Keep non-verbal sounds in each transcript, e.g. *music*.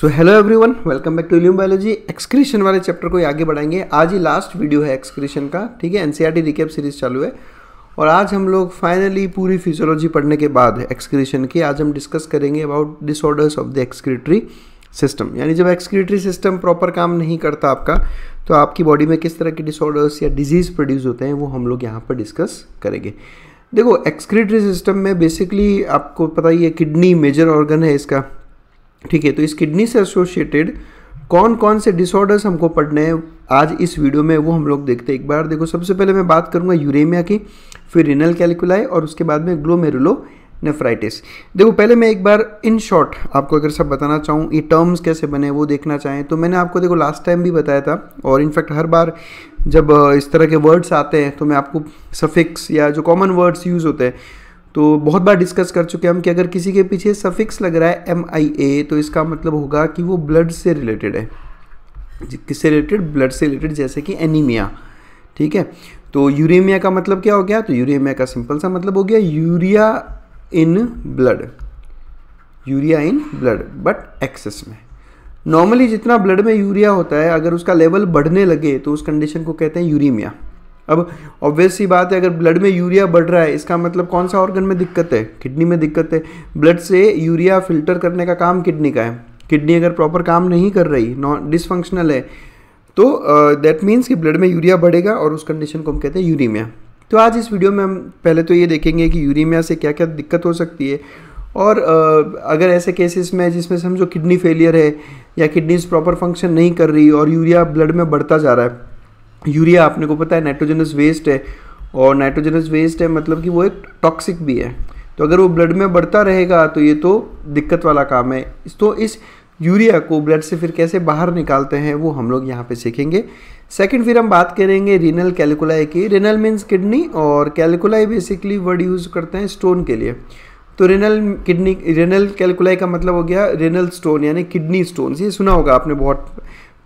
so hello everyone welcome back to Illume biology excretion वाले chapter को आगे बढ़ाएंगे आज ही लास्ट वीडियो है एक्सक्रीशन का ठीक है एनसीईआरटी रिकेप सीरीज चालू है और आज हम लोग फाइनली पूरी फिजियोलॉजी पढ़ने के बाद एक्सक्रीशन की आज हम डिस्कस करेंगे about disorders of the excretory system यानी जब एक्सक्रीटरी सिस्टम प्रॉपर काम नहीं करता आपका तो आपकी बॉडी में किस तरह के डिसऑर्डर्स या डिजीज़ प्रोड्यूस होते हैं वो हम लोग यहाँ पर डिस्कस करेंगे देखो एक्सक्रीटरी सिस्टम में बेसिकली आपको पता ही है किडनी मेजर ऑर्गन है इसका ठीक है तो इस किडनी से एसोसिएटेड कौन कौन से डिसऑर्डर्स हमको पढ़ने हैं आज इस वीडियो में वो हम लोग देखते हैं एक बार देखो सबसे पहले मैं बात करूंगा यूरेमिया की फिर रिनल कैलकुलाई और उसके बाद में ग्लोमेरुलो नेफ्राइटिस देखो पहले मैं एक बार इन शॉर्ट आपको अगर सब बताना चाहूँ ये टर्म्स कैसे बने वो देखना चाहें तो मैंने आपको देखो लास्ट टाइम भी बताया था और इनफैक्ट हर बार जब इस तरह के वर्ड्स आते हैं तो मैं आपको सफिक्स या जो कॉमन वर्ड्स यूज़ होते हैं तो बहुत बार डिस्कस कर चुके हम कि अगर किसी के पीछे सफिक्स लग रहा है एम आई ए तो इसका मतलब होगा कि वो ब्लड से रिलेटेड है किससे रिलेटेड ब्लड से रिलेटेड जैसे कि एनीमिया ठीक है तो यूरेमिया का मतलब क्या हो गया तो यूरेमिया का सिंपल सा मतलब हो गया urea in blood urea in blood but excess में नॉर्मली जितना ब्लड में यूरिया होता है अगर उसका लेवल बढ़ने लगे तो उस कंडीशन को कहते हैं यूरीमिया अब ऑब्वियस सी बात है अगर ब्लड में यूरिया बढ़ रहा है इसका मतलब कौन सा ऑर्गन में दिक्कत है किडनी में दिक्कत है ब्लड से यूरिया फिल्टर करने का काम किडनी का है किडनी अगर प्रॉपर काम नहीं कर रही नॉन डिसफंक्शनल है तो दैट मीन्स कि ब्लड में यूरिया बढ़ेगा और उस कंडीशन को हम कहते हैं यूरीमिया तो आज इस वीडियो में हम पहले तो ये देखेंगे कि यूरीमिया से क्या क्या दिक्कत हो सकती है और uh, अगर ऐसे केसेस में जिसमें समझो किडनी फेलियर है या किडनीज प्रॉपर फंक्शन नहीं कर रही और यूरिया ब्लड में बढ़ता जा रहा है यूरिया आपने को पता है नाइट्रोजनस वेस्ट है और नाइट्रोजनस वेस्ट है मतलब कि वो एक टॉक्सिक भी है तो अगर वो ब्लड में बढ़ता रहेगा तो ये तो दिक्कत वाला काम है तो इस यूरिया को ब्लड से फिर कैसे बाहर निकालते हैं वो हम लोग यहाँ पे सीखेंगे सेकंड फिर हम बात करेंगे रीनल कैलकुलाई की रीनल मीन्स किडनी और कैलकुलाई बेसिकली वर्ड यूज़ करते हैं स्टोन के लिए तो रिनल किडनी रिनल कैलकुलाई का मतलब हो गया रिनल स्टोन यानी किडनी स्टोन ये सुना होगा आपने बहुत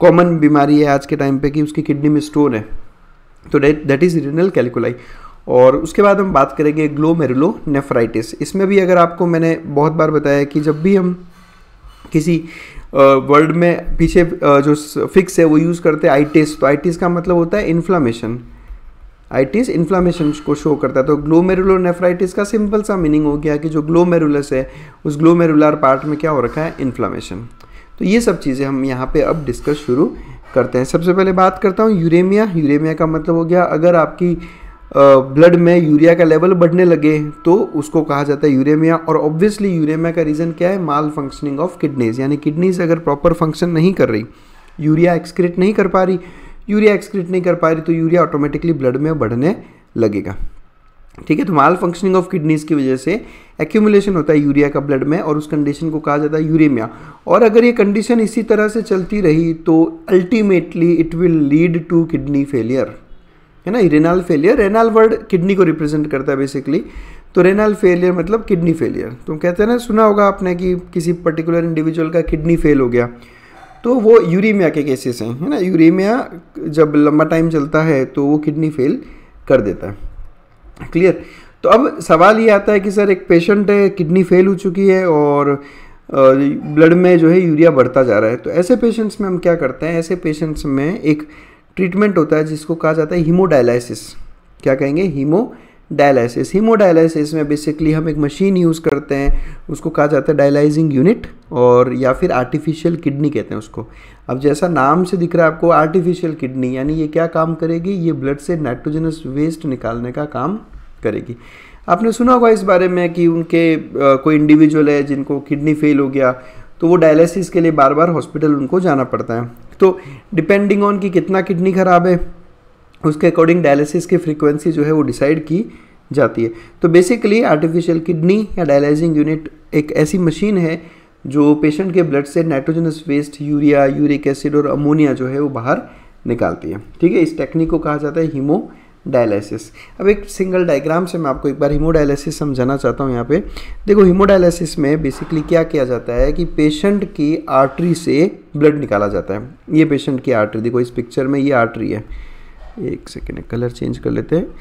कॉमन बीमारी है आज के टाइम पे कि उसकी किडनी में स्टोन है तो दैट इज़ रिनल कैलकुलाई और उसके बाद हम बात करेंगे ग्लोमेरुलो नेफ्राइटिस इसमें भी अगर आपको मैंने बहुत बार बताया कि जब भी हम किसी वर्ल्ड में पीछे जो फिक्स है वो यूज़ करते हैं आइटिस तो आइटिस का मतलब होता है इन्फ्लामेशन आइटिस इन्फ्लामेशन को शो करता है तो ग्लोमेरुलो नेफ्राइटिस का सिंपल सा मीनिंग हो गया कि जो ग्लोमेरुलस है उस ग्लोमेरुलर पार्ट में क्या हो रखा है इन्फ्लामेशन तो ये सब चीज़ें हम यहाँ पे अब डिस्कस शुरू करते हैं सबसे पहले बात करता हूँ यूरेमिया यूरेमिया का मतलब हो गया अगर आपकी ब्लड में यूरिया का लेवल बढ़ने लगे तो उसको कहा जाता है यूरेमिया और ऑब्वियसली यूरेमिया का रीज़न क्या है माल फंक्शनिंग ऑफ किडनीज यानी किडनीज अगर प्रॉपर फंक्शन नहीं कर रही यूरिया एक्सक्रीट नहीं कर पा रही यूरिया एक्सक्रीट नहीं कर पा रही तो यूरिया ऑटोमेटिकली ब्लड में बढ़ने लगेगा ठीक है तो माल फंक्शनिंग ऑफ किडनीज़ की वजह से एक्यूमुलेशन होता है यूरिया का ब्लड में और उस कंडीशन को कहा जाता है यूरेमिया और अगर ये कंडीशन इसी तरह से चलती रही तो ultimately it will lead to kidney failure है ना renal failure renal word kidney को रिप्रेजेंट करता है बेसिकली तो रेनाल फेलियर मतलब किडनी फेलियर तो कहते हैं ना सुना होगा आपने कि किसी पर्टिकुलर इंडिविजुअल का किडनी फेल हो गया तो वो यूरेमिया के केसेस हैं है ना यूरेमिया जब लंबा टाइम चलता है तो वो किडनी फेल कर देता है क्लियर तो अब सवाल ये आता है कि सर एक पेशेंट है किडनी फेल हो चुकी है और ब्लड में जो है यूरिया बढ़ता जा रहा है तो ऐसे पेशेंट्स में हम क्या करते हैं ऐसे पेशेंट्स में एक ट्रीटमेंट होता है जिसको कहा जाता है हीमोडायलाइसिस क्या कहेंगे हीमो डायलिसिस हीमोडायलिसिस में बेसिकली हम एक मशीन यूज़ करते हैं उसको कहा जाता है डायलाइजिंग यूनिट और या फिर आर्टिफिशियल किडनी कहते हैं उसको अब जैसा नाम से दिख रहा है आपको आर्टिफिशियल किडनी यानी ये क्या काम करेगी ये ब्लड से नाइट्रोजनस वेस्ट निकालने का काम करेगी आपने सुना होगा इस बारे में कि उनके कोई इंडिविजुअल है जिनको किडनी फेल हो गया तो वो डायलिसिस के लिए बार बार हॉस्पिटल उनको जाना पड़ता है तो डिपेंडिंग ऑन कि कितना किडनी ख़राब है उसके अकॉर्डिंग डायलिसिस की फ्रीक्वेंसी जो है वो डिसाइड की जाती है तो बेसिकली आर्टिफिशियल किडनी या डायलाइजिंग यूनिट एक ऐसी मशीन है जो पेशेंट के ब्लड से nitrogenous waste urea uric acid और अमोनिया जो है वो बाहर निकालती है ठीक है इस टेक्निक को कहा जाता है हीमो डायलिसिस अब एक सिंगल डायग्राम से मैं आपको एक बार हीमोडायलिसिस समझाना चाहता हूँ यहाँ पे देखो हीमोडायलिसिस में बेसिकली क्या किया जाता है कि पेशेंट की आर्टरी से ब्लड निकाला जाता है ये पेशेंट की आर्टरी देखो इस पिक्चर में ये आर्टरी है एक सेकेंड कलर चेंज कर लेते हैं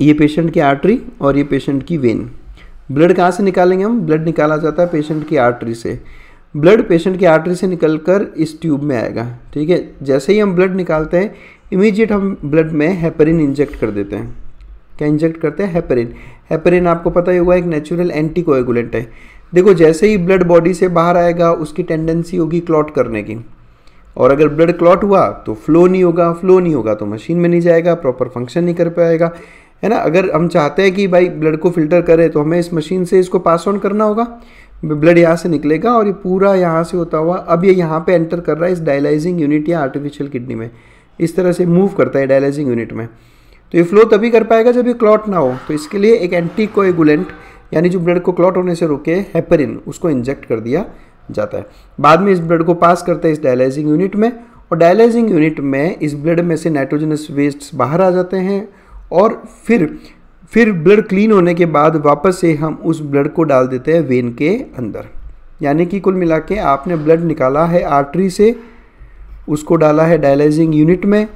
ये पेशेंट की आर्टरी और ये पेशेंट की वेन ब्लड कहाँ से निकालेंगे हम ब्लड निकाला जाता है पेशेंट की आर्टरी से ब्लड पेशेंट की आर्टरी से निकल कर इस ट्यूब में आएगा ठीक है जैसे ही हम ब्लड निकालते हैं इमीजिएट हम ब्लड में हेपरिन इंजेक्ट कर देते हैं क्या इंजेक्ट करते हैं हेपरिन हेपरिन आपको पता ही होगा एक नेचुरल एंटीकोएगुलेंट है देखो जैसे ही ब्लड बॉडी से बाहर आएगा उसकी टेंडेंसी होगी क्लॉट करने की और अगर ब्लड क्लॉट हुआ तो फ्लो नहीं होगा फ्लो नहीं होगा तो मशीन में नहीं जाएगा प्रॉपर फंक्शन नहीं कर पाएगा है ना अगर हम चाहते हैं कि भाई ब्लड को फिल्टर करें तो हमें इस मशीन से इसको पास ऑन करना होगा ब्लड यहाँ से निकलेगा और ये पूरा यहाँ से होता हुआ अब ये यहाँ पे एंटर कर रहा है इस डायलाइजिंग यूनिट या आर्टिफिशियल किडनी में इस तरह से मूव करता है डायलाइजिंग यूनिट में तो ये फ्लो तभी कर पाएगा जब ये क्लॉट ना हो तो इसके लिए एक एंटी कोएगुलेंट यानी जो ब्लड को क्लॉट होने से रोके हेपरिन उसको इंजेक्ट कर दिया जाता है बाद में इस ब्लड को पास करता है इस डायलाइजिंग यूनिट में और डायलाइजिंग यूनिट में इस ब्लड में से नाइट्रोजनस वेस्ट बाहर आ जाते हैं और फिर फिर ब्लड क्लीन होने के बाद वापस से हम उस ब्लड को डाल देते हैं वेन के अंदर यानी कि कुल मिला के आपने ब्लड निकाला है आर्टरी से उसको डाला है डायलाइजिंग यूनिट में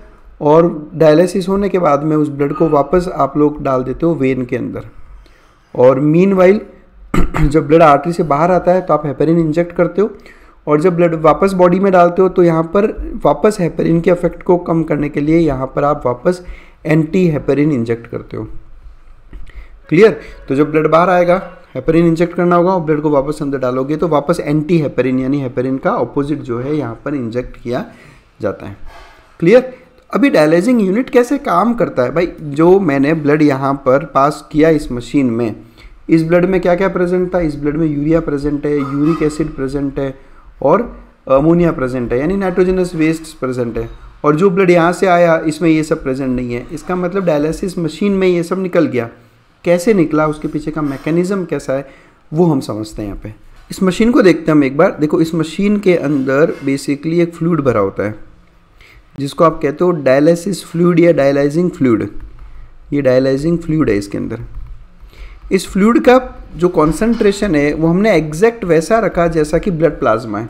और डायलिसिस होने के बाद में उस ब्लड को वापस आप लोग डाल देते हो वेन के अंदर और मीन वाइल *clears throat* जब ब्लड आर्टरी से बाहर आता है तो आप हेपेरिन इंजेक्ट करते हो और जब ब्लड वापस बॉडी में डालते हो तो यहाँ पर वापस हेपेरिन के इफेक्ट को कम करने के लिए यहाँ पर आप वापस एंटी हेपेरिन इंजेक्ट करते हो क्लियर तो जब ब्लड बाहर आएगा हेपेरिन इंजेक्ट करना होगा और ब्लड को वापस अंदर डालोगे तो वापस एंटी हेपेरिन यानी हेपेरिन का ऑपोजिट जो है यहाँ पर इंजेक्ट किया जाता है क्लियर अभी डायलाइजिंग यूनिट कैसे काम करता है भाई जो मैंने ब्लड यहाँ पर पास किया इस मशीन में इस ब्लड में क्या क्या प्रेजेंट था इस ब्लड में यूरिया प्रेजेंट है यूरिक एसिड प्रेजेंट है और अमोनिया प्रेजेंट है यानी नाइट्रोजनस वेस्ट प्रेजेंट है और जो ब्लड यहाँ से आया इसमें ये सब प्रेजेंट नहीं है इसका मतलब डायलिसिस मशीन में ये सब निकल गया कैसे निकला उसके पीछे का मैकेनिज़्म कैसा है वो हम समझते हैं यहाँ पे इस मशीन को देखते हैं हम एक बार देखो इस मशीन के अंदर बेसिकली एक फ्लूड भरा होता है जिसको आप कहते हो डायलिसिस फ्लूड या डायलाइजिंग फ्लूड ये डायलाइजिंग फ्लूड है इसके अंदर इस फ्लूड का जो कॉन्सेंट्रेशन है वो हमने एग्जैक्ट वैसा रखा जैसा कि ब्लड प्लाज्मा है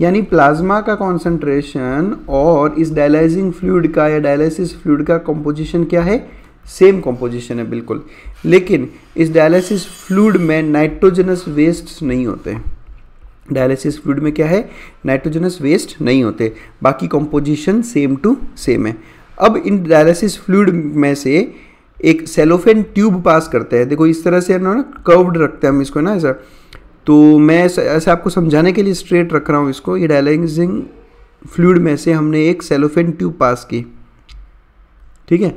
यानी प्लाज्मा का कॉन्सेंट्रेशन और इस डायलाइजिंग फ्लूड का या डायलिसिस फ्लूड का कंपोजिशन क्या है सेम कंपोजिशन है बिल्कुल लेकिन इस डायलिसिस फ्लूड में नाइट्रोजनस वेस्ट नहीं होते डायलिसिस फ्लूड में क्या है नाइट्रोजनस वेस्ट नहीं होते बाकी कंपोजिशन सेम टू सेम है अब इन डायलिसिस फ्लूड में से एक सेलोफेन ट्यूब पास करते हैं देखो इस तरह से ना कर्व्ड रखते हैं हम इसको ना ऐसा तो मैं ऐसे आपको समझाने के लिए स्ट्रेट रख रहा हूँ इसको ये डायलाइजिंग फ्लूड में से हमने एक सेलोफेन ट्यूब पास की ठीक है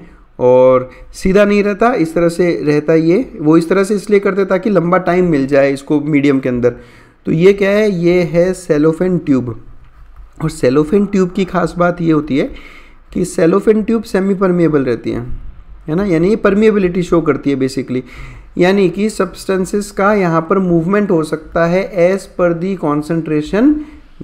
और सीधा नहीं रहता इस तरह से रहता ये वो इस तरह से इसलिए करते ताकि लंबा टाइम मिल जाए इसको मीडियम के अंदर तो ये क्या है ये है सेलोफेन ट्यूब और सेलोफेन ट्यूब की खास बात ये होती है कि सेलोफेन ट्यूब सेमी परमिएबल रहती हैं है ना यानी ये परमिएबिलिटी शो करती है बेसिकली यानी कि सब्सटेंसेस का यहाँ पर मूवमेंट हो सकता है as per the concentration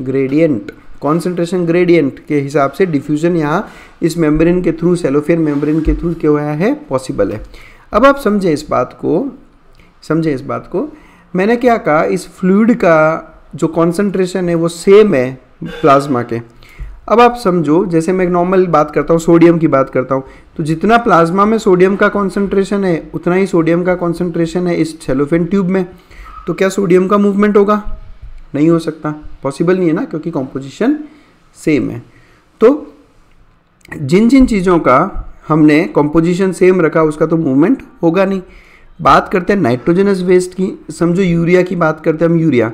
gradient concentration gradient के हिसाब से डिफ्यूजन यहाँ इस मेम्ब्रेन के थ्रू सेलोफेयर मेम्ब्रेन के थ्रू क्या हुआ है पॉसिबल है अब आप समझें इस बात को समझें इस बात को मैंने क्या कहा इस फ्लूड का जो कॉन्सेंट्रेशन है वो सेम है प्लाज्मा के अब आप समझो जैसे मैं नॉर्मल बात करता हूँ सोडियम की बात करता हूँ तो जितना प्लाज्मा में सोडियम का कॉन्सेंट्रेशन है उतना ही सोडियम का कॉन्सेंट्रेशन है इस सेलोफेन ट्यूब में तो क्या सोडियम का मूवमेंट होगा नहीं हो सकता पॉसिबल नहीं है ना क्योंकि कॉम्पोजिशन सेम है तो जिन जिन चीज़ों का हमने कॉम्पोजिशन सेम रखा उसका तो मूवमेंट होगा नहीं बात करते हैं नाइट्रोजनस वेस्ट की समझो यूरिया की बात करते हैं हम यूरिया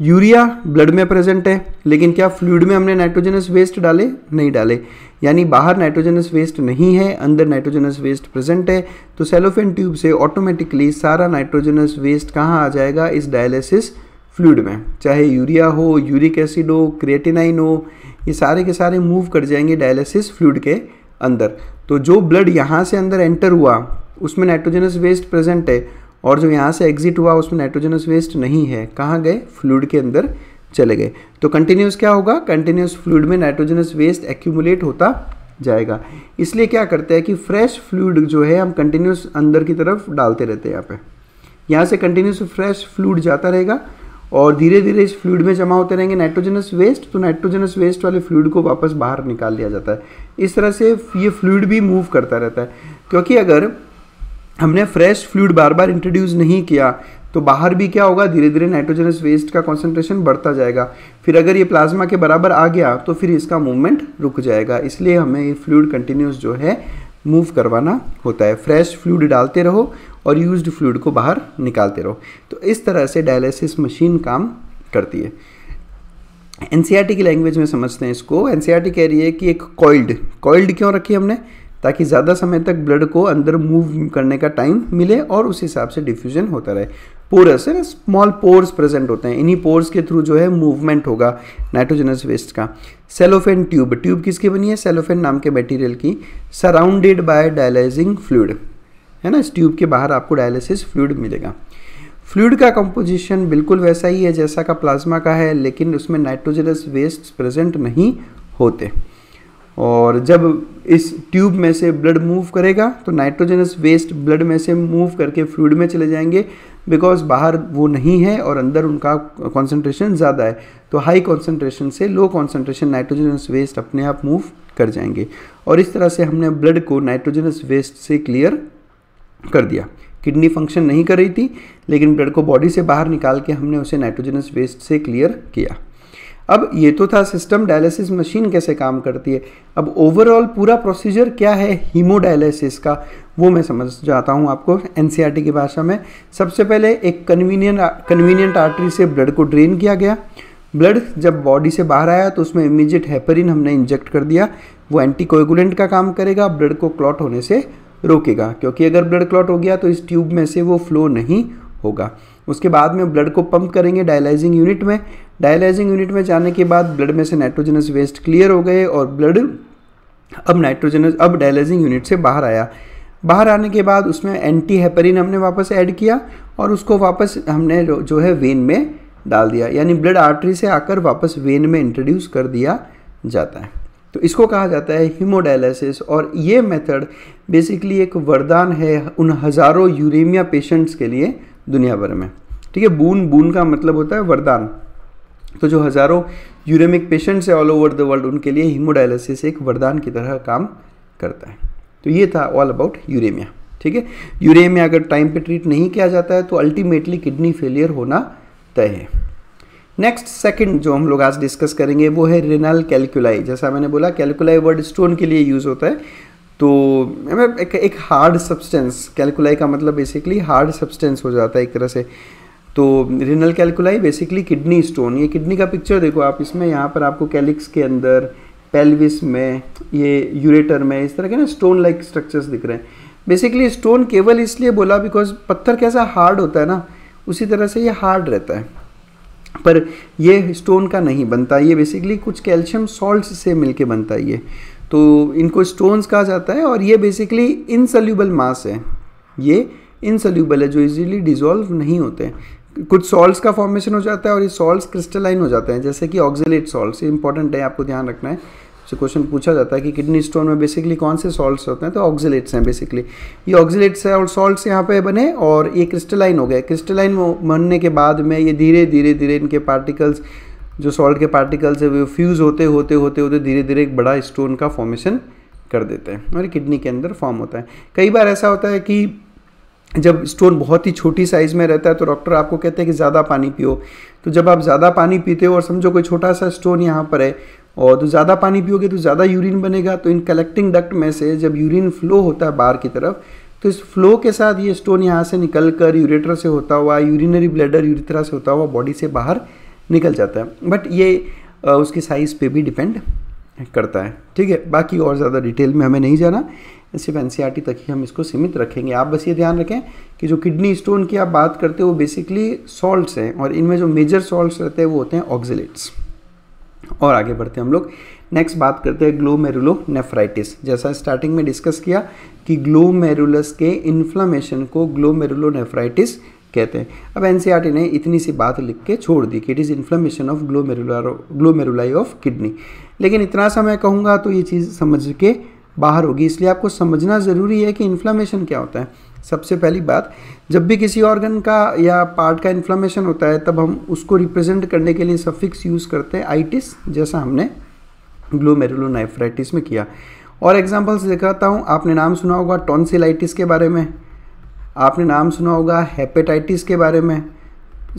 यूरिया ब्लड में प्रेजेंट है लेकिन क्या फ्लूड में हमने नाइट्रोजनस वेस्ट डाले नहीं डाले यानी बाहर नाइट्रोजनस वेस्ट नहीं है अंदर नाइट्रोजनस वेस्ट प्रेजेंट है तो सेलोफेन ट्यूब से ऑटोमेटिकली सारा नाइट्रोजनस वेस्ट कहाँ आ जाएगा इस डायलिसिस फ्लूड में चाहे यूरिया हो यूरिक एसिड हो क्रिएटिनाइन हो ये सारे के सारे मूव कर जाएंगे डायलिसिस फ्लूड के अंदर तो जो ब्लड यहाँ से अंदर एंटर हुआ उसमें नाइट्रोजनस वेस्ट प्रेजेंट है और जो यहाँ से एग्जिट हुआ उसमें नाइट्रोजनस वेस्ट नहीं है कहाँ गए फ्लूड के अंदर चले गए तो कंटिन्यूस क्या होगा कंटिन्यूस फ्लूड में नाइट्रोजनस वेस्ट एक्यूमुलेट होता जाएगा इसलिए क्या करते हैं कि फ्रेश फ्लूड जो है हम कंटिन्यूस अंदर की तरफ डालते रहते हैं यहाँ पे यहाँ से कंटिन्यूस फ्रेश फ्लूड जाता रहेगा और धीरे धीरे इस फ्लूड में जमा होते रहेंगे नाइट्रोजनस वेस्ट तो नाइट्रोजनस वेस्ट वाले फ्लूड को वापस बाहर निकाल लिया जाता है इस तरह से ये फ्लूड भी मूव करता रहता है क्योंकि अगर हमने फ्रेश फ्लूड बार बार इंट्रोड्यूस नहीं किया तो बाहर भी क्या होगा धीरे धीरे नाइट्रोजनस वेस्ट का कॉन्सेंट्रेशन बढ़ता जाएगा फिर अगर ये प्लाज्मा के बराबर आ गया तो फिर इसका मूवमेंट रुक जाएगा इसलिए हमें ये फ्लूड कंटिन्यूस जो है मूव करवाना होता है फ्रेश फ्लूड डालते रहो और यूज्ड फ्लूड को बाहर निकालते रहो तो इस तरह से डायलिसिस मशीन काम करती है एन e की लैंग्वेज में समझते हैं इसको एन e कह रही है कि एक कॉइल्ड कॉइल्ड क्यों रखी हमने ताकि ज़्यादा समय तक ब्लड को अंदर मूव करने का टाइम मिले और उस हिसाब से डिफ्यूजन होता रहे पोरस है ना स्मॉल पोर्स प्रेजेंट होते हैं इन्हीं पोर्स के थ्रू जो है मूवमेंट होगा नाइट्रोजनस वेस्ट का सेलोफेन ट्यूब ट्यूब किसकी बनी है सेलोफेन नाम के मटेरियल की सराउंडेड बाय डायलाइजिंग फ्लूड है ना इस ट्यूब के बाहर आपको डायलिसिस फ्लूड मिलेगा फ्लूड का कंपोजिशन बिल्कुल वैसा ही है जैसा का प्लाज्मा का है लेकिन उसमें नाइट्रोजनस वेस्ट प्रेजेंट नहीं होते और जब इस ट्यूब में से ब्लड मूव करेगा तो नाइट्रोजनस वेस्ट ब्लड में से मूव करके फ्लूड में चले जाएंगे बिकॉज बाहर वो नहीं है और अंदर उनका कॉन्सेंट्रेशन ज़्यादा है तो हाई कॉन्सेंट्रेशन से लो कॉन्सेंट्रेशन नाइट्रोजनस वेस्ट अपने आप मूव कर जाएंगे और इस तरह से हमने ब्लड को नाइट्रोजनस वेस्ट से क्लियर कर दिया किडनी फंक्शन नहीं कर रही थी लेकिन ब्लड को बॉडी से बाहर निकाल के हमने उसे नाइट्रोजनस वेस्ट से क्लियर किया अब ये तो था सिस्टम डायलिसिस मशीन कैसे काम करती है अब ओवरऑल पूरा प्रोसीजर क्या है हीमोडायलिसिस का वो मैं समझ जाता हूँ आपको एन e की भाषा में सबसे पहले एक कन्वीनियंट कन्वीनियंट आर्टरी से ब्लड को ड्रेन किया गया ब्लड जब बॉडी से बाहर आया तो उसमें इमीजिएट हैपरिन हमने इंजेक्ट कर दिया वो एंटीकोगुलेंट का काम करेगा ब्लड को क्लॉट होने से रोकेगा क्योंकि अगर ब्लड क्लॉट हो गया तो इस ट्यूब में से वो फ्लो नहीं होगा उसके बाद में ब्लड को पंप करेंगे डायलाइजिंग यूनिट में डायलाइजिंग यूनिट में जाने के बाद ब्लड में से नाइट्रोजनस वेस्ट क्लियर हो गए और ब्लड अब नाइट्रोजनस अब डायलाइजिंग यूनिट से बाहर आया बाहर आने के बाद उसमें एंटी हैपरिन हमने वापस ऐड किया और उसको वापस हमने जो है वेन में डाल दिया यानी ब्लड आर्टरी से आकर वापस वेन में इंट्रोड्यूस कर दिया जाता है तो इसको कहा जाता है हीमोडायलिसिस और ये मेथड बेसिकली एक वरदान है उन हज़ारों यूरेमिया पेशेंट्स के लिए दुनिया भर में ठीक है बून बून का मतलब होता है वरदान तो जो हज़ारों यूरेमिक पेशेंट्स है ऑल ओवर द वर्ल्ड उनके लिए हीमोडायलिसिस एक वरदान की तरह काम करता है तो ये था ऑल अबाउट यूरेमिया ठीक है यूरेमिया अगर टाइम पे ट्रीट नहीं किया जाता है तो अल्टीमेटली किडनी फेलियर होना तय है नेक्स्ट सेकंड जो हम लोग आज डिस्कस करेंगे वो है रिनल कैलकुलाई जैसा मैंने बोला कैलकुलाई वर्ड स्टोन के लिए यूज़ होता है तो एक एक हार्ड सब्सटेंस कैलकुलाई का मतलब बेसिकली हार्ड सब्सटेंस हो जाता है एक तरह से तो renal calculi basically kidney stone ये किडनी का पिक्चर देखो आप इसमें यहाँ पर आपको कैलिक्स के अंदर पेल्विस में ये यूरेटर में इस तरह के ना स्टोन लाइक स्ट्रक्चर्स दिख रहे हैं बेसिकली स्टोन केवल इसलिए बोला बिकॉज पत्थर कैसा हार्ड होता है ना उसी तरह से ये हार्ड रहता है पर ये स्टोन का नहीं बनता ये बेसिकली कुछ कैल्शियम सॉल्ट से मिलके बनता है ये तो इनको स्टोन्स कहा जाता है और ये बेसिकली इनसल्यूबल मास है ये इनसल्यूबल है जो इजीली डिजोल्व नहीं होते कुछ सॉल्ट्स का फॉर्मेशन हो जाता है और ये सॉल्ट्स क्रिस्टलाइन हो जाते हैं जैसे कि ऑक्जिलेट सॉल्ट्स ये इंपॉर्टेंट है आपको ध्यान रखना है जैसे क्वेश्चन पूछा जाता है कि किडनी स्टोन में बेसिकली कौन से सॉल्ट्स होते हैं तो ऑक्जिलेट्स हैं बेसिकली ये ऑक्जिलेट्स है और सॉल्ट्स यहाँ पे बने और ये क्रिस्टलाइन हो गए क्रिस्टलाइन बनने के बाद में ये धीरे धीरे धीरे इनके पार्टिकल्स जो सॉल्ट के पार्टिकल्स है वो फ्यूज़ होते होते होते होते धीरे धीरे एक बड़ा स्टोन का फॉर्मेशन कर देते हैं और किडनी के अंदर फॉर्म होता है कई बार ऐसा होता है कि जब स्टोन बहुत ही छोटी साइज़ में रहता है तो डॉक्टर आपको कहते हैं कि ज़्यादा पानी पियो तो जब आप ज़्यादा पानी पीते हो और समझो कोई छोटा सा स्टोन यहाँ पर है और तो ज़्यादा पानी पियोगे तो ज़्यादा यूरिन बनेगा तो इन कलेक्टिंग डक्ट में से जब यूरिन फ्लो होता है बाहर की तरफ तो इस फ्लो के साथ ये स्टोन यहाँ से निकल कर यूरेटर से होता हुआ यूरिनरी ब्लेडर यूरिथ्रा से होता हुआ बॉडी से बाहर निकल जाता है बट ये उसके साइज़ पे भी डिपेंड करता है ठीक है बाकी और ज़्यादा डिटेल में हमें नहीं जाना सिर्फ एन e तक ही हम इसको सीमित रखेंगे आप बस ये ध्यान रखें कि जो किडनी स्टोन की आप बात करते हो वो बेसिकली सॉल्ट्स हैं और इनमें जो मेजर सॉल्ट्स रहते हैं वो होते हैं ऑक्जिलेट्स और आगे बढ़ते हैं हम लोग नेक्स्ट बात करते हैं ग्लोमेरुलो नेफ्राइटिस जैसा स्टार्टिंग में डिस्कस किया कि ग्लोमेरुलस के इन्फ्लामेशन को नेफ्राइटिस कहते हैं अब एन e ने इतनी सी बात लिख के छोड़ दी कि it is inflammation of glomerular glomeruli of kidney लेकिन इतना सा मैं कहूँगा तो ये चीज़ समझ के बाहर होगी इसलिए आपको समझना ज़रूरी है कि इन्फ्लामेशन क्या होता है सबसे पहली बात जब भी किसी ऑर्गन का या पार्ट का इन्फ्लामेशन होता है तब हम उसको रिप्रेजेंट करने के लिए सफिक्स यूज़ करते हैं आइटिस जैसा हमने ग्लोमेरुलोनाइफ्राइटिस में किया और एग्जाम्पल्स दिखाता हूँ आपने नाम सुना होगा टॉन्सिलाइटिस के बारे में आपने नाम सुना होगा हेपेटाइटिस के बारे में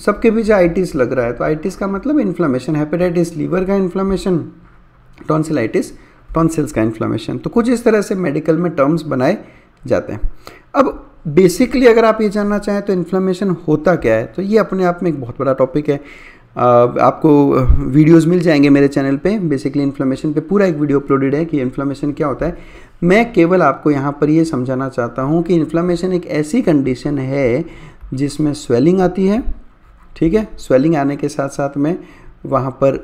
सबके पीछे आइटिस लग रहा है तो आइटिस का मतलब इन्फ्लामेशन हेपेटाइटिस लीवर का इन्फ्लामेशन टॉन्सिलाइटिस टॉन्सिल्स का इन्फ्लामेशन तो कुछ इस तरह से मेडिकल में टर्म्स बनाए जाते हैं अब बेसिकली अगर आप ये जानना चाहें तो इन्फ्लामेशन होता क्या है तो ये अपने आप में एक बहुत बड़ा टॉपिक है आपको वीडियोस मिल जाएंगे मेरे चैनल पे बेसिकली इन्फ्लेमेशन पे पूरा एक वीडियो अपलोडेड है कि इन्फ्लेमेशन क्या होता है मैं केवल आपको यहाँ पर ये समझाना चाहता हूँ कि इन्फ्लेमेशन एक ऐसी कंडीशन है जिसमें स्वेलिंग आती है ठीक है स्वेलिंग आने के साथ साथ में वहाँ पर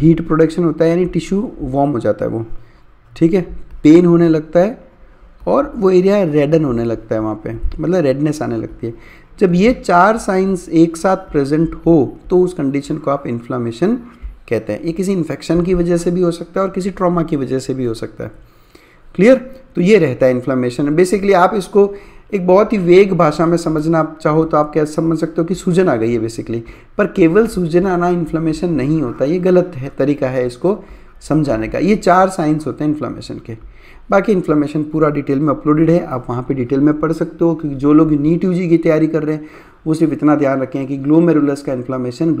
हीट प्रोडक्शन होता है यानी टिश्यू वॉर्म हो जाता है वो ठीक है पेन होने लगता है और वो एरिया रेडन होने लगता है वहाँ पे मतलब रेडनेस आने लगती है जब ये चार साइंस एक साथ प्रेजेंट हो तो उस कंडीशन को आप इन्फ्लामेशन कहते हैं ये किसी इन्फेक्शन की वजह से भी हो सकता है और किसी ट्रॉमा की वजह से भी हो सकता है क्लियर तो ये रहता है इन्फ्लामेशन बेसिकली आप इसको एक बहुत ही वेग भाषा में समझना चाहो तो आप क्या समझ सकते हो कि सूजन आ गई है बेसिकली पर केवल सूजन आना इन्फ्लामेशन नहीं होता ये गलत है तरीका है इसको समझाने का ये चार साइंस होते हैं इन्फ्लामेशन के बाकी इन्फ्लामेशन पूरा डिटेल में अपलोडेड है आप वहाँ पे डिटेल में पढ़ सकते हो क्योंकि जो लोग नीट यू की तैयारी कर रहे हैं वो सिर्फ इतना ध्यान रखें कि ग्लोमेरुलस का इन्फ्लामेशन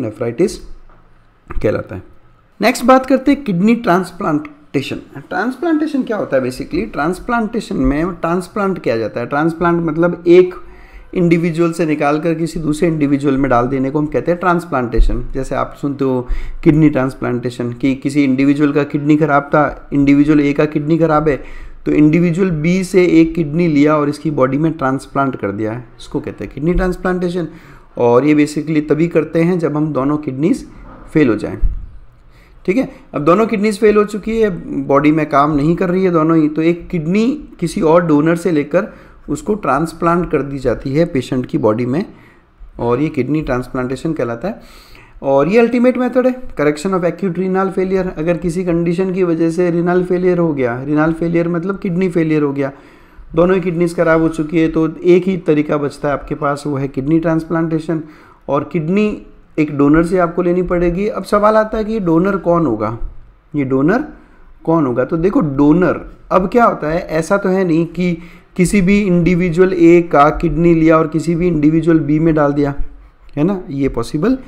नेफ्राइटिस कहलाता है नेक्स्ट बात करते हैं किडनी ट्रांसप्लांटेशन ट्रांसप्लांटेशन क्या होता है बेसिकली ट्रांसप्लांटेशन में ट्रांसप्लांट किया जाता है ट्रांसप्लांट मतलब एक इंडिविजुअल से निकाल कर किसी दूसरे इंडिविजुअल में डाल देने को हम कहते हैं ट्रांसप्लांटेशन जैसे आप सुनते हो किडनी ट्रांसप्लांटेशन कि किसी इंडिविजुअल का किडनी खराब था इंडिविजुअल ए का किडनी खराब है तो इंडिविजुअल बी से एक किडनी लिया और इसकी बॉडी में ट्रांसप्लांट कर दिया है इसको कहते हैं किडनी ट्रांसप्लांटेशन और ये बेसिकली तभी करते हैं जब हम दोनों किडनीज फेल हो जाएं ठीक है अब दोनों किडनीज फेल हो चुकी है बॉडी में काम नहीं कर रही है दोनों ही तो एक किडनी किसी और डोनर से लेकर उसको ट्रांसप्लांट कर दी जाती है पेशेंट की बॉडी में और ये किडनी ट्रांसप्लांटेशन कहलाता है और ये अल्टीमेट मेथड है correction of acute renal failure अगर किसी कंडीशन की वजह से रिनाल फेलियर हो गया रिनाल फेलियर मतलब किडनी फेलियर हो गया दोनों ही किडनीज खराब हो चुकी है तो एक ही तरीका बचता है आपके पास वो है किडनी ट्रांसप्लांटेशन और किडनी एक डोनर से आपको लेनी पड़ेगी अब सवाल आता है कि ये डोनर कौन होगा ये डोनर कौन होगा तो देखो डोनर अब क्या होता है ऐसा तो है नहीं कि किसी भी इंडिविजुअल ए का किडनी लिया और किसी भी इंडिविजुअल बी में डाल दिया है ना ये पॉसिबल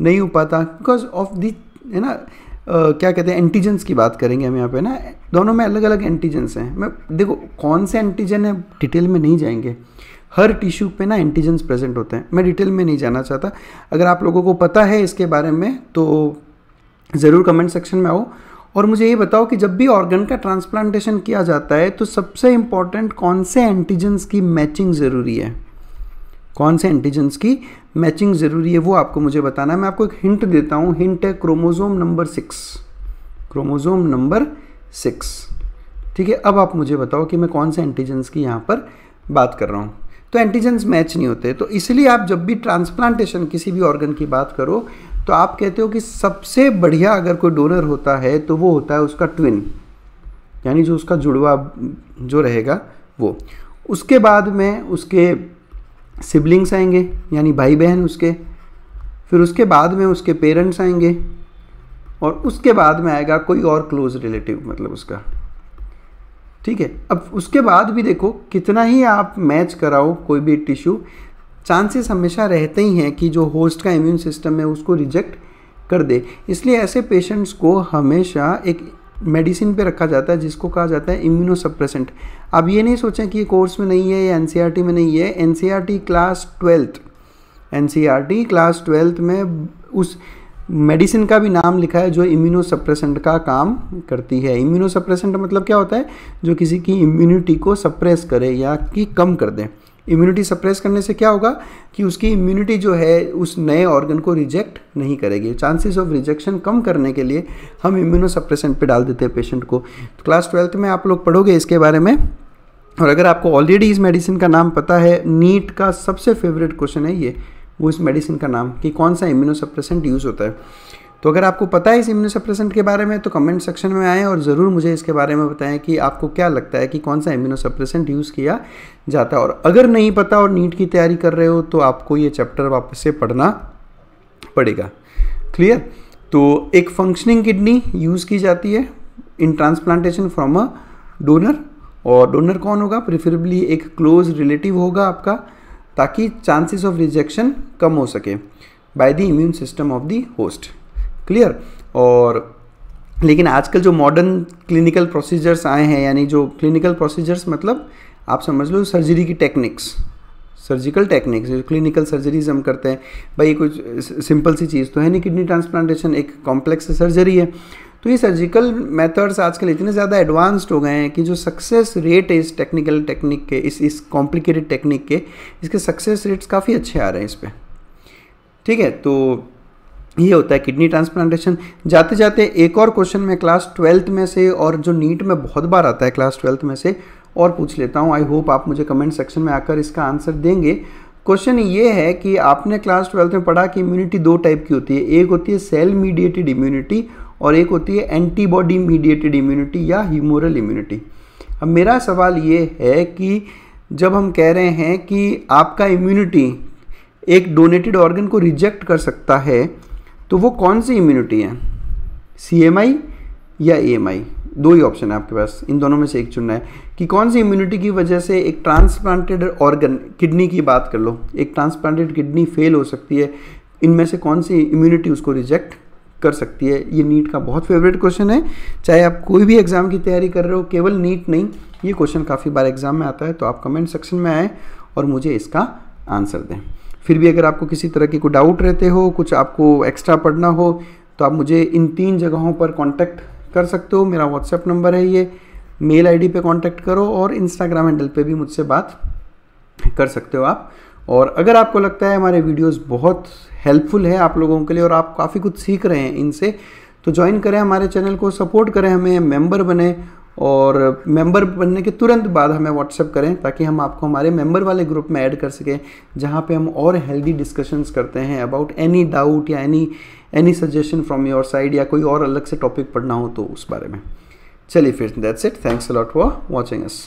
नहीं हो पाता बिकॉज ऑफ दी है ना Uh, क्या कहते हैं एंटीजेंस की बात करेंगे हम यहाँ पे ना दोनों में अलग अलग एंटीजेंस हैं मैं देखो कौन से एंटीजन है डिटेल में नहीं जाएंगे हर टिश्यू पे ना एंटीजेंस प्रेजेंट होते हैं मैं डिटेल में नहीं जाना चाहता अगर आप लोगों को पता है इसके बारे में तो ज़रूर कमेंट सेक्शन में आओ और मुझे ये बताओ कि जब भी ऑर्गन का ट्रांसप्लांटेशन किया जाता है तो सबसे इम्पॉर्टेंट कौन से एंटीजन्स की मैचिंग ज़रूरी है कौन से एंटीजन्स की मैचिंग ज़रूरी है वो आपको मुझे बताना है मैं आपको एक हिंट देता हूँ हिंट है chromosome number six chromosome number six ठीक है अब आप मुझे बताओ कि मैं कौन से एंटीजन्स की यहाँ पर बात कर रहा हूँ तो एंटीजन्स मैच नहीं होते तो इसलिए आप जब भी ट्रांसप्लांटेशन किसी भी ऑर्गन की बात करो तो आप कहते हो कि सबसे बढ़िया अगर कोई डोनर होता है तो वो होता है उसका ट्विन यानी जो उसका जुड़वा जो रहेगा वो उसके बाद में उसके सिबलिंग्स आएंगे यानी भाई बहन उसके फिर उसके बाद में उसके पेरेंट्स आएंगे और उसके बाद में आएगा कोई और क्लोज रिलेटिव मतलब उसका ठीक है अब उसके बाद भी देखो कितना ही आप मैच कराओ कोई भी टिश्यू चांसेस हमेशा रहते ही हैं कि जो होस्ट का इम्यून सिस्टम है उसको रिजेक्ट कर दे इसलिए ऐसे पेशेंट्स को हमेशा एक मेडिसिन पे रखा जाता है जिसको कहा जाता है इम्यूनो सप्रेसेंट अब ये नहीं सोचें कि ये कोर्स में नहीं है या एन e में नहीं है in class twelfth in class twelfth में उस मेडिसिन का भी नाम लिखा है जो इम्यूनो सप्रेसेंट का काम करती है इम्यूनो सप्रेसेंट मतलब क्या होता है जो किसी की इम्यूनिटी को सप्रेस करे या कि कम कर दें इम्यूनिटी सप्रेस करने से क्या होगा कि उसकी इम्यूनिटी जो है उस नए ऑर्गन को रिजेक्ट नहीं करेगी चांसेस ऑफ रिजेक्शन कम करने के लिए हम इम्यूनो सप्रेशन पर डाल देते हैं पेशेंट को तो क्लास ट्वेल्थ में आप लोग पढ़ोगे इसके बारे में और अगर आपको ऑलरेडी इस मेडिसिन का नाम पता है नीट का सबसे फेवरेट क्वेश्चन है ये वो इस मेडिसिन का नाम कि कौन सा इम्यूनो सप्रेसेंट यूज़ होता है तो अगर आपको पता है इस इम्यूनोसप्रेसेंट के बारे में तो कमेंट सेक्शन में आएँ और ज़रूर मुझे इसके बारे में बताएं कि आपको क्या लगता है कि कौन सा इम्यूनोसप्रेसेंट यूज़ किया जाता है और अगर नहीं पता और नीट की तैयारी कर रहे हो तो आपको ये चैप्टर वापस से पढ़ना पड़ेगा क्लियर तो एक फंक्शनिंग किडनी यूज़ की जाती है in transplantation from a donor और डोनर कौन होगा प्रिफरेबली एक क्लोज रिलेटिव होगा आपका ताकि चांसेस ऑफ रिजेक्शन कम हो सके by the immune system of the host clear और लेकिन आजकल जो मॉडर्न क्लिनिकल प्रोसीजर्स आए हैं यानी जो क्लिनिकल प्रोसीजर्स मतलब आप समझ लो सर्जरी की टेक्निक्स सर्जिकल टेक्निक्स जो क्लिनिकल सर्जरीज हम करते हैं भाई कुछ सिंपल सी चीज़ तो है नहीं किडनी ट्रांसप्लांटेशन एक कॉम्प्लेक्स सर्जरी है तो ये सर्जिकल मेथड्स आजकल इतने ज़्यादा एडवांस्ड हो गए हैं कि जो सक्सेस रेट है इस टेक्निकल टेक्निक के इस इस कॉम्प्लिकेटेड टेक्निक के इसके सक्सेस रेट्स काफ़ी अच्छे आ रहे हैं इस पर ठीक है तो ये होता है किडनी ट्रांसप्लांटेशन जाते जाते एक और क्वेश्चन में क्लास ट्वेल्थ में से और जो नीट में बहुत बार आता है क्लास ट्वेल्थ में से और पूछ लेता हूँ आई होप आप मुझे कमेंट सेक्शन में आकर इसका आंसर देंगे क्वेश्चन ये है कि आपने क्लास ट्वेल्थ में पढ़ा कि इम्यूनिटी दो टाइप की होती है एक होती है सेल मीडिएटेड इम्यूनिटी और एक होती है एंटीबॉडी मीडिएटेड इम्यूनिटी या ह्यूमोरल इम्यूनिटी अब मेरा सवाल ये है कि जब हम कह रहे हैं कि आपका इम्यूनिटी एक डोनेटेड ऑर्गन को रिजेक्ट कर सकता है तो वो कौन सी इम्यूनिटी है सी एम आई या ए एम आई दो ही ऑप्शन है आपके पास इन दोनों में से एक चुनना है कि कौन सी इम्यूनिटी की वजह से एक ट्रांसप्लांटेड ऑर्गन किडनी की बात कर लो एक ट्रांसप्लांटेड किडनी फेल हो सकती है इनमें से कौन सी इम्यूनिटी उसको रिजेक्ट कर सकती है ये नीट का बहुत फेवरेट क्वेश्चन है चाहे आप कोई भी एग्ज़ाम की तैयारी कर रहे हो केवल नीट नहीं ये क्वेश्चन काफ़ी बार एग्ज़ाम में आता है तो आप कमेंट सेक्शन में आएँ और मुझे इसका आंसर दें फिर भी अगर आपको किसी तरह की कोई डाउट रहते हो कुछ आपको एक्स्ट्रा पढ़ना हो तो आप मुझे इन तीन जगहों पर कॉन्टैक्ट कर सकते हो मेरा व्हाट्सएप नंबर है ये मेल आईडी पे कांटेक्ट करो और इंस्टाग्राम हैंडल पे भी मुझसे बात कर सकते हो आप और अगर आपको लगता है हमारे वीडियोस बहुत हेल्पफुल है आप लोगों के लिए और आप काफ़ी कुछ सीख रहे हैं इनसे तो ज्वाइन करें हमारे चैनल को सपोर्ट करें हमें मेंबर बने और मेंबर बनने के तुरंत बाद हमें व्हाट्सएप करें ताकि हम आपको हमारे मेंबर वाले ग्रुप में ऐड कर सकें जहाँ पे हम और हेल्दी डिस्कशंस करते हैं अबाउट एनी डाउट या any any suggestion from your side या कोई और अलग से टॉपिक पढ़ना हो तो उस बारे में चलिए फिर that's it thanks a lot for watching S